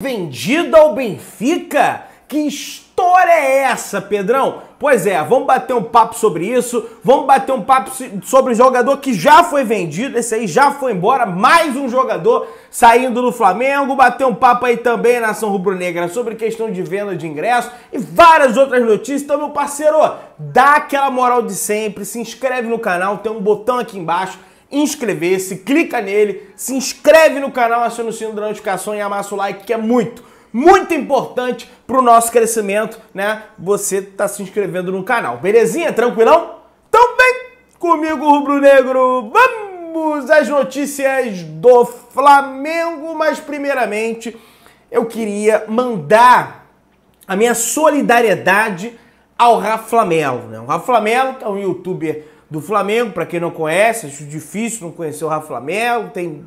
Vendido ao Benfica? Que história é essa, Pedrão? Pois é, vamos bater um papo sobre isso. Vamos bater um papo sobre o jogador que já foi vendido. Esse aí já foi embora. Mais um jogador saindo do Flamengo. Bater um papo aí também na Ação Rubro-Negra sobre questão de venda de ingresso e várias outras notícias. Então, meu parceiro, dá aquela moral de sempre. Se inscreve no canal. Tem um botão aqui embaixo inscrever-se, clica nele, se inscreve no canal, aciona o sino da notificação e amassa o like, que é muito, muito importante para o nosso crescimento, né? Você tá se inscrevendo no canal, belezinha? Tranquilão? Então vem comigo, Rubro Negro! Vamos às notícias do Flamengo, mas primeiramente eu queria mandar a minha solidariedade ao Rafa Melo, né? O Rafa Melo, que é um youtuber do Flamengo. Para quem não conhece, acho difícil não conhecer o Rafa Flamengo, tem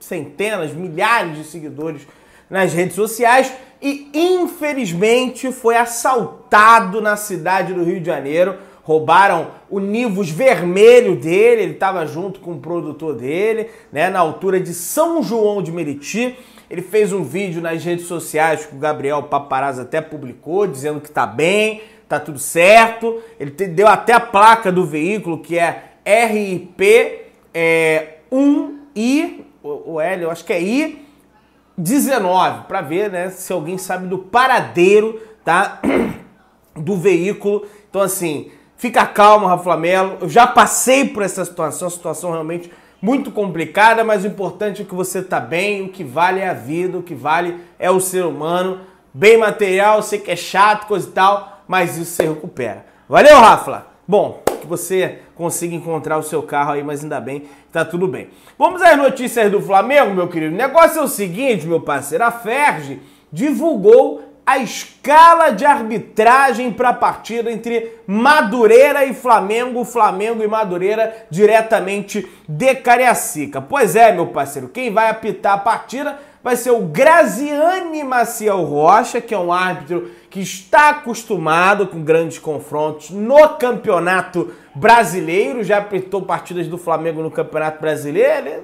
centenas, milhares de seguidores nas redes sociais e infelizmente foi assaltado na cidade do Rio de Janeiro. Roubaram o Nivus vermelho dele, ele estava junto com o produtor dele, né, na altura de São João de Meriti. Ele fez um vídeo nas redes sociais que o Gabriel Paparazzo até publicou, dizendo que está bem, tá tudo certo. Ele deu até a placa do veículo, que é RIP é, 1I, o, o L, eu acho que é I 19, para ver né, se alguém sabe do paradeiro tá, do veículo. Então, assim, fica calmo, Rafa Flamelo. Eu já passei por essa situação, situação realmente muito complicada, mas o importante é que você tá bem, o que vale é a vida, o que vale é o ser humano. Bem material, sei que é chato, coisa e tal, mas isso você recupera. Valeu, Rafa! Bom, que você consiga encontrar o seu carro aí, mas ainda bem, tá tudo bem. Vamos às notícias do Flamengo, meu querido. O negócio é o seguinte, meu parceiro, a Ferge divulgou a escala de arbitragem para a partida entre Madureira e Flamengo, Flamengo e Madureira diretamente de Cariacica. Pois é, meu parceiro, quem vai apitar a partida vai ser o Graziani Maciel Rocha, que é um árbitro que está acostumado com grandes confrontos no Campeonato Brasileiro, já apitou partidas do Flamengo no Campeonato Brasileiro. Eh,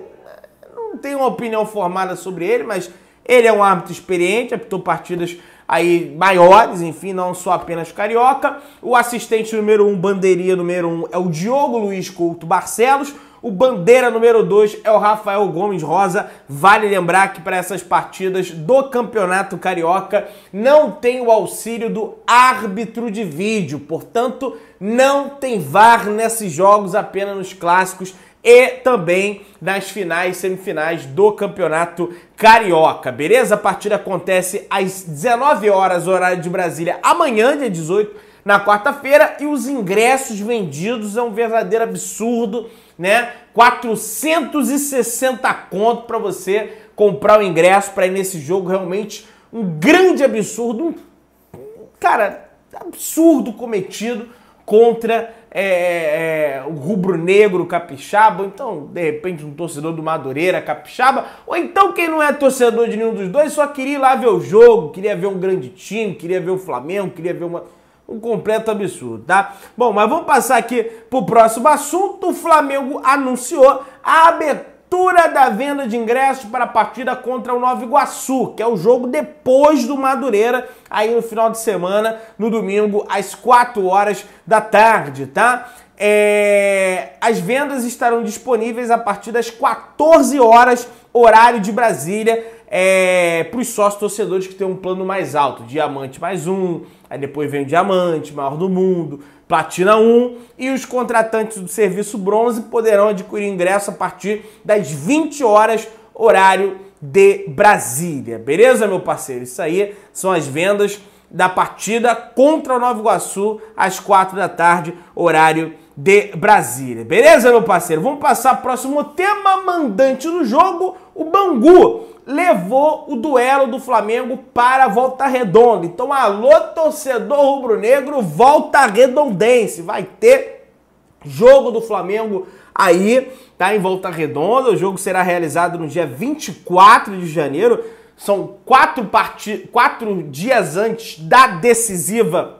não tenho uma opinião formada sobre ele, mas ele é um árbitro experiente, apitou partidas aí maiores, enfim, não só apenas carioca. O assistente número um, bandeirinha número um, é o Diogo Luiz Couto Barcelos. O bandeira número 2 é o Rafael Gomes Rosa. Vale lembrar que para essas partidas do Campeonato Carioca não tem o auxílio do árbitro de vídeo, portanto, não tem VAR nesses jogos, apenas nos clássicos e também nas finais, e semifinais do Campeonato Carioca, beleza? A partida acontece às 19 horas, horário de Brasília, amanhã, dia 18 na quarta-feira e os ingressos vendidos é um verdadeiro absurdo, né? 460 conto para você comprar o ingresso para ir nesse jogo, realmente um grande absurdo, um cara, absurdo cometido contra é, é, é o rubro-negro capixaba, então, de repente, um torcedor do Madureira capixaba, ou então quem não é torcedor de nenhum dos dois só queria ir lá ver o jogo, queria ver um grande time, queria ver o Flamengo, queria ver uma um completo absurdo, tá? Bom, mas vamos passar aqui pro próximo assunto. O Flamengo anunciou a abertura da venda de ingressos para a partida contra o Nova Iguaçu, que é o jogo depois do Madureira, aí no final de semana, no domingo, às 4 horas da tarde, tá? É... As vendas estarão disponíveis a partir das 14 horas, horário de Brasília é, para os sócios torcedores que têm um plano mais alto, diamante mais um, aí depois vem o diamante, maior do mundo, platina um e os contratantes do serviço bronze poderão adquirir ingresso a partir das 20 horas, horário de Brasília. Beleza, meu parceiro? Isso aí são as vendas da partida contra o Nova Iguaçu às 4 da tarde, horário de Brasília. Beleza, meu parceiro? Vamos passar para o próximo tema mandante no jogo, o Bangu levou o duelo do Flamengo para a volta redonda. Então, alô, torcedor rubro-negro, volta redondense. Vai ter jogo do Flamengo aí, tá? Em volta redonda. O jogo será realizado no dia 24 de janeiro. São quatro, part... quatro dias antes da decisiva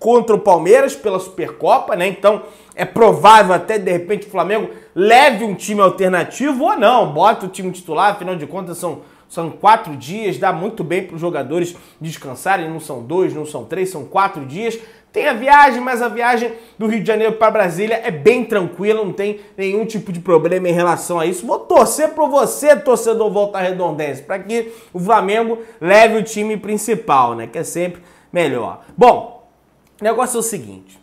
contra o Palmeiras pela Supercopa, né? Então é provável até de repente o Flamengo leve um time alternativo ou não, bota o time titular, afinal de contas são, são quatro dias, dá muito bem para os jogadores descansarem, não são dois, não são três, são quatro dias. Tem a viagem, mas a viagem do Rio de Janeiro para Brasília é bem tranquila, não tem nenhum tipo de problema em relação a isso. Vou torcer por você, torcedor Volta Redondense, para que o Flamengo leve o time principal, né? Que é sempre melhor. Bom, o negócio é o seguinte: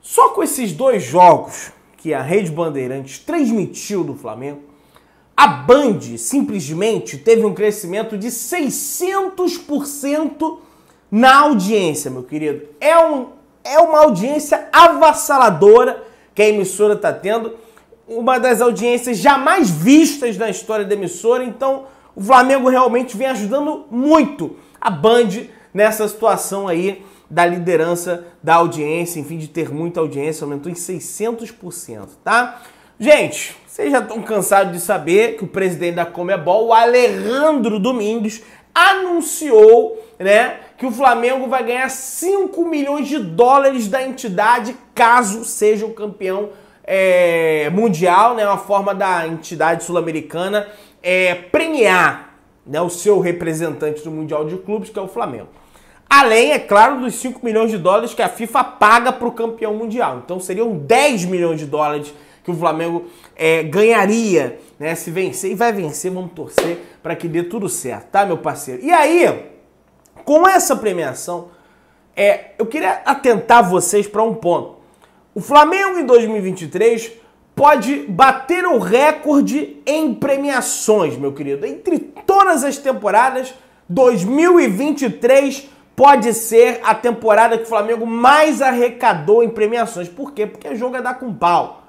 só com esses dois jogos que é a Rede Bandeirantes transmitiu do Flamengo, a Band simplesmente teve um crescimento de 600% na audiência, meu querido. É, um, é uma audiência avassaladora que a emissora está tendo, uma das audiências jamais vistas na história da emissora. Então, o Flamengo realmente vem ajudando muito a Band nessa situação aí da liderança da audiência, enfim, de ter muita audiência, aumentou em 600%, tá? Gente, vocês já estão cansados de saber que o presidente da Comebol, o Alejandro Domingues, anunciou, né, que o Flamengo vai ganhar 5 milhões de dólares da entidade caso seja o campeão é, mundial, né, uma forma da entidade sul-americana é, premiar né, o seu representante do Mundial de Clubes, que é o Flamengo. Além, é claro, dos 5 milhões de dólares que a FIFA paga para o campeão mundial. Então seriam 10 milhões de dólares que o Flamengo é, ganharia né, se vencer. E vai vencer, vamos torcer para que dê tudo certo, tá, meu parceiro? E aí, com essa premiação, é, eu queria atentar vocês para um ponto. O Flamengo em 2023 pode bater o recorde em premiações, meu querido. Entre todas as temporadas, 2023 pode ser a temporada que o Flamengo mais arrecadou em premiações. Por quê? Porque o jogo é dar com pau.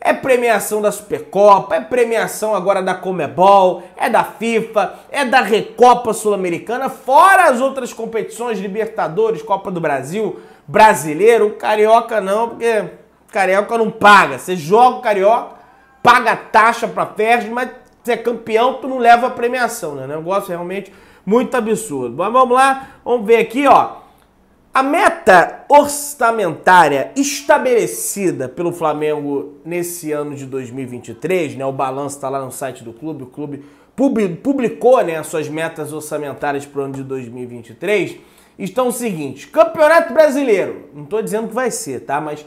É premiação da Supercopa, é premiação agora da Comebol, é da FIFA, é da Recopa Sul-Americana, fora as outras competições, Libertadores, Copa do Brasil, Brasileiro, Carioca não, porque Carioca não paga. Você joga o Carioca, paga taxa pra Ferdi, mas você é campeão, tu não leva a premiação, né? O negócio realmente muito absurdo. Mas vamos lá, vamos ver aqui, ó. A meta orçamentária estabelecida pelo Flamengo nesse ano de 2023, né? O balanço está lá no site do clube, o clube publicou né, as suas metas orçamentárias para o ano de 2023. Estão o seguinte: Campeonato Brasileiro, não estou dizendo que vai ser, tá? Mas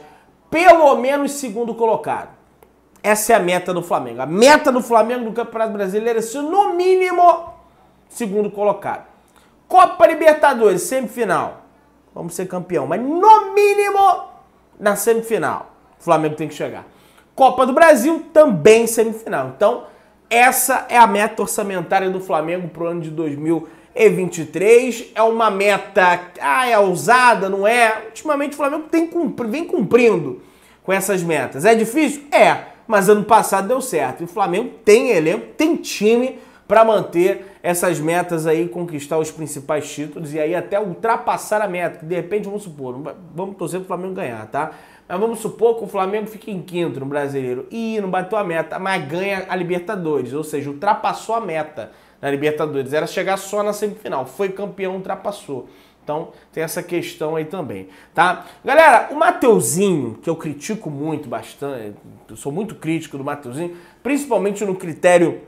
pelo menos segundo colocado. Essa é a meta do Flamengo. A meta do Flamengo no Campeonato Brasileiro é ser, no mínimo, segundo colocado. Copa Libertadores, semifinal. Vamos ser campeão, mas no mínimo na semifinal. O Flamengo tem que chegar. Copa do Brasil, também semifinal. Então, essa é a meta orçamentária do Flamengo para o ano de 2023. É uma meta, ah, é ousada, não é? Ultimamente o Flamengo tem cumpri, vem cumprindo com essas metas. É difícil? É, mas ano passado deu certo. E o Flamengo tem elenco, tem time para manter essas metas aí, conquistar os principais títulos e aí até ultrapassar a meta, que de repente, vamos supor, vamos torcer para o Flamengo ganhar, tá? Mas vamos supor que o Flamengo fique em quinto no brasileiro e não bateu a meta, mas ganha a Libertadores, ou seja, ultrapassou a meta na Libertadores, era chegar só na semifinal, foi campeão, ultrapassou. Então tem essa questão aí também, tá? Galera, o Mateuzinho, que eu critico muito bastante, eu sou muito crítico do Mateuzinho, principalmente no critério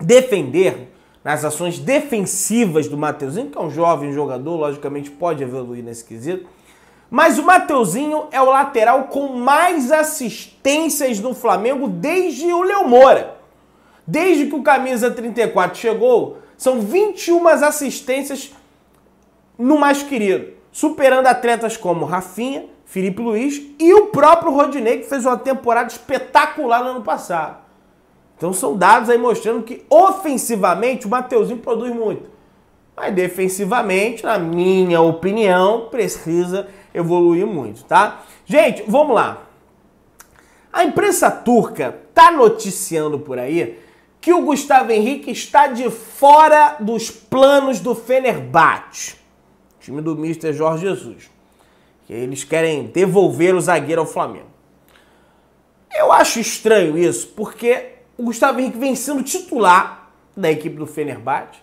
defender nas ações defensivas do Mateuzinho, que é um jovem jogador, logicamente pode evoluir nesse quesito. Mas o Mateuzinho é o lateral com mais assistências no Flamengo desde o Léo Moura. Desde que o camisa 34 chegou, são 21 assistências no mais querido, superando atletas como Rafinha, Felipe Luiz e o próprio Rodinei, que fez uma temporada espetacular no ano passado. Então são dados aí mostrando que ofensivamente o Mateuzinho produz muito. Mas defensivamente, na minha opinião, precisa evoluir muito, tá? Gente, vamos lá. A imprensa turca tá noticiando por aí que o Gustavo Henrique está de fora dos planos do Fenerbahçe, time do Mister Jorge Jesus. Que eles querem devolver o zagueiro ao Flamengo. Eu acho estranho isso, porque o Gustavo Henrique vem sendo titular da equipe do Fenerbahçe.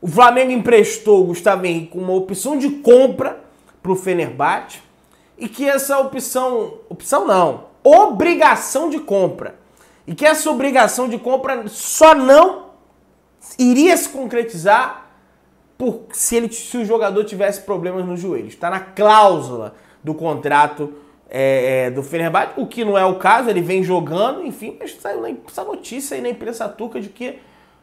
O Flamengo emprestou o Gustavo Henrique com uma opção de compra para o Fenerbahçe e que essa opção, opção não, obrigação de compra. E que essa obrigação de compra só não iria se concretizar por, se, ele, se o jogador tivesse problemas nos joelhos. Está na cláusula do contrato é, é, do Fenerbahçe, o que não é o caso, ele vem jogando, enfim, mas saiu essa notícia aí na imprensa turca de que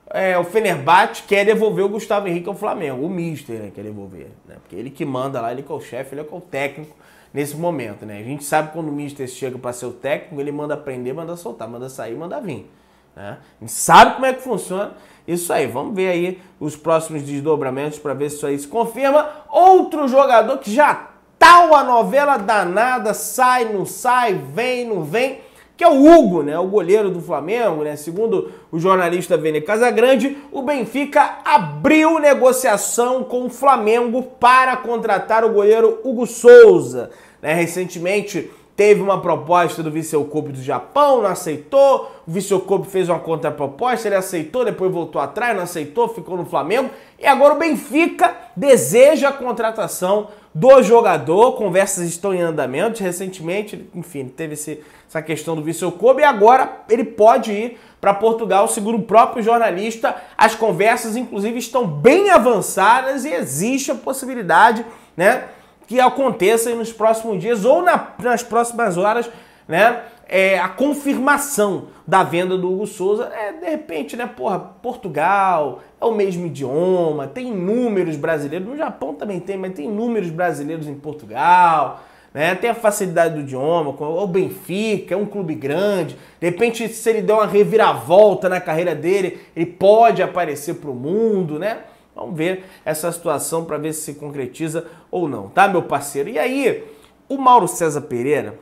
é, o Fenerbahçe quer devolver o Gustavo Henrique ao Flamengo, o Mister né, quer devolver, né, porque ele que manda lá, ele que é o chefe, ele é, é o técnico nesse momento, né, a gente sabe quando o Mister chega para ser o técnico, ele manda prender, manda soltar, manda sair, manda vir, né, a gente sabe como é que funciona isso aí, vamos ver aí os próximos desdobramentos para ver se isso aí se confirma, outro jogador que já tal a novela danada, sai, não sai, vem, não vem, que é o Hugo, né, o goleiro do Flamengo, né? Segundo o jornalista Vene Casagrande, o Benfica abriu negociação com o Flamengo para contratar o goleiro Hugo Souza, né? Recentemente teve uma proposta do Viseu Kobe do Japão, não aceitou. O Viseu Kobe fez uma contraproposta, ele aceitou, depois voltou atrás, não aceitou, ficou no Flamengo. E agora o Benfica deseja a contratação do jogador, conversas estão em andamento. Recentemente, enfim, teve esse, essa questão do Viseu Kobe e agora ele pode ir para Portugal, segundo o próprio jornalista. As conversas, inclusive, estão bem avançadas e existe a possibilidade, né, que aconteça nos próximos dias ou na, nas próximas horas, né, é, a confirmação da venda do Hugo Souza é, de repente, né, porra, Portugal, é o mesmo idioma, tem inúmeros brasileiros, no Japão também tem, mas tem inúmeros brasileiros em Portugal, né, tem a facilidade do idioma, o Benfica, é um clube grande, de repente, se ele der uma reviravolta na carreira dele, ele pode aparecer para o mundo, né? Vamos ver essa situação para ver se se concretiza ou não, tá, meu parceiro? E aí, o Mauro César Pereira,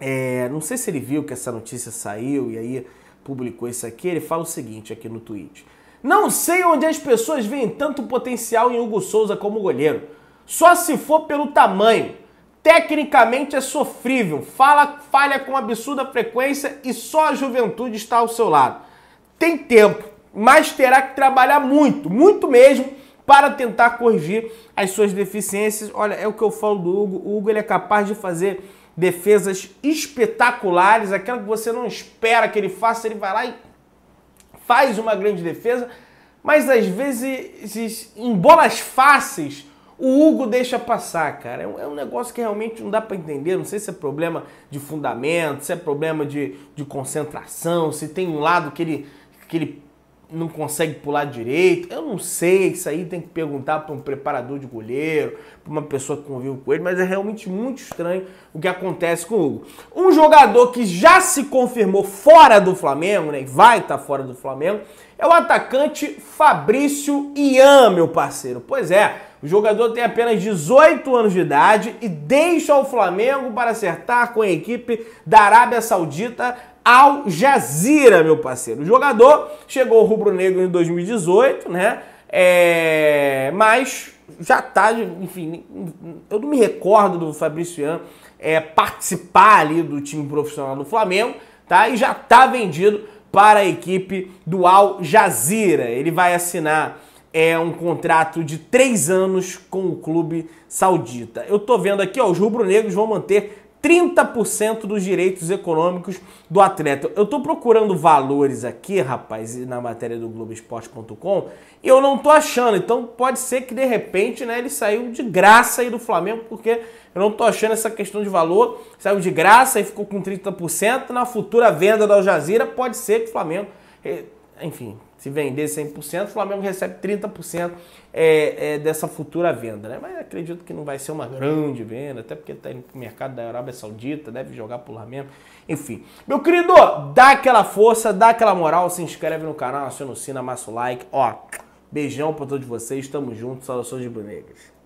é, não sei se ele viu que essa notícia saiu e aí publicou isso aqui. Ele fala o seguinte aqui no tweet: Não sei onde as pessoas veem tanto potencial em Hugo Souza como goleiro. Só se for pelo tamanho. Tecnicamente é sofrível, fala, falha com absurda frequência e só a juventude está ao seu lado. Tem tempo, mas terá que trabalhar muito, muito mesmo, para tentar corrigir as suas deficiências. Olha, é o que eu falo do Hugo. O Hugo ele é capaz de fazer defesas espetaculares, aquela que você não espera que ele faça, ele vai lá e faz uma grande defesa, mas às vezes em bolas fáceis o Hugo deixa passar, cara. É um, é negócio que realmente não dá para entender. Não sei se é problema de fundamento, se é problema de, de concentração, se tem um lado que ele, que ele não consegue pular direito. Eu não sei, isso aí tem que perguntar para um preparador de goleiro, para uma pessoa que convive com ele, mas é realmente muito estranho o que acontece com o Hugo. Um jogador que já se confirmou fora do Flamengo, né, vai estar tá fora do Flamengo, é o atacante Fabrício Ian, meu parceiro. Pois é, o jogador tem apenas 18 anos de idade e deixa o Flamengo para acertar com a equipe da Arábia Saudita Al Jazeera, meu parceiro. O jogador chegou rubro-negro em 2018, né? É, mas já tá, enfim, eu não me recordo do Fabrício Ian é, participar ali do time profissional do Flamengo, tá? E já tá vendido para a equipe do Al Jazeera. Ele vai assinar é, um contrato de três anos com o clube saudita. Eu tô vendo aqui, ó, os rubro-negros vão manter 30% dos direitos econômicos do atleta. Eu estou procurando valores aqui, rapaz, na matéria do Globoesporte.com, e eu não estou achando. Então pode ser que de repente né, ele saiu de graça aí do Flamengo, porque eu não estou achando essa questão de valor. Saiu de graça e ficou com 30%. Na futura venda da Al Jazeera, pode ser que o Flamengo eh, enfim, se vender 100%, o Flamengo recebe 30% é, é, dessa futura venda, né? Mas acredito que não vai ser uma grande venda, até porque está indo para o mercado da Arábia Saudita, deve jogar por lá mesmo. Enfim, meu querido, dá aquela força, dá aquela moral, se inscreve no canal, aciona o sino, amassa o like. Ó, beijão para todos vocês, tamo junto, saudações de bonecas.